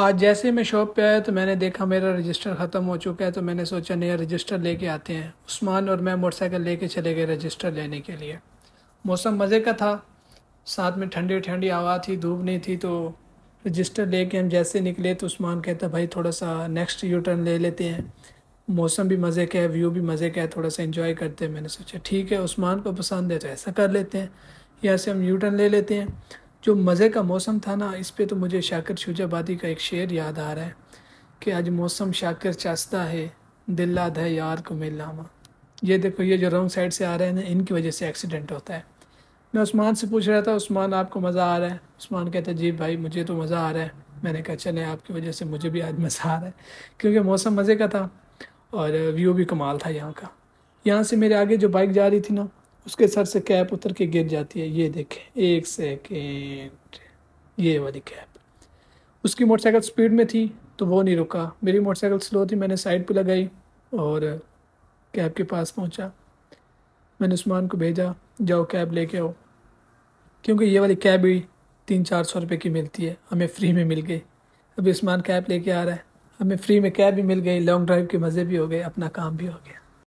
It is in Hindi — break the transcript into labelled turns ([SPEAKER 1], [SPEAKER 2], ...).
[SPEAKER 1] आज जैसे मैं शॉप पे आया तो मैंने देखा मेरा रजिस्टर ख़त्म हो चुका है तो मैंने सोचा नया रजिस्टर लेके आते हैं उस्मान और मैं मोटरसाइकिल लेके चले गए रजिस्टर लेने के लिए मौसम मज़े का था साथ में ठंडी ठंडी हवा थी धूप नहीं थी तो रजिस्टर लेके हम जैसे निकले तो उस्मान कहता भाई थोड़ा सा नेक्स्ट यू टर्न ले लेते हैं मौसम भी मज़े का है व्यू भी मज़े का है थोड़ा सा इन्जॉय करते हैं मैंने सोचा ठीक है उस्मान को पसंद है तो ऐसा कर लेते हैं यहाँ से हम यू टर्न ले लेते हैं जो मज़े का मौसम था ना इस पे तो मुझे शाकिर शुजाबादी का एक शेर याद आ रहा है कि आज मौसम शाकिर चास्ता है दिल्ला है यार को मिलामा ये देखो ये जो रॉन्ग साइड से आ रहे हैं ना इनकी वजह से एक्सीडेंट होता है मैं उस्मान से पूछ रहा था उस्मान आपको मज़ा आ रहा है उस्मान हैं जी भाई मुझे तो मज़ा आ रहा है मैंने कहा चले आपकी वजह से मुझे भी आज मज़ा आ रहा है क्योंकि मौसम मज़े का था और व्यू भी कमाल था यहाँ का यहाँ से मेरे आगे जो बाइक जा रही थी ना उसके सर से कैप उतर के गिर जाती है ये देखें एक सेकेंड ये वाली कैप उसकी मोटरसाइकिल स्पीड में थी तो वो नहीं रुका मेरी मोटरसाइकिल स्लो थी मैंने साइड पे लगाई और कैब के पास पहुंचा मैंने उस्मान को भेजा जाओ कैब लेके आओ क्योंकि ये वाली कैब भी तीन चार सौ रुपये की मिलती है हमें फ्री में मिल गई अभी उस्मान कैब लेके आ रहा है हमें फ्री में कैब भी मिल गई लॉन्ग ड्राइव के मज़े भी हो गए अपना काम भी हो गया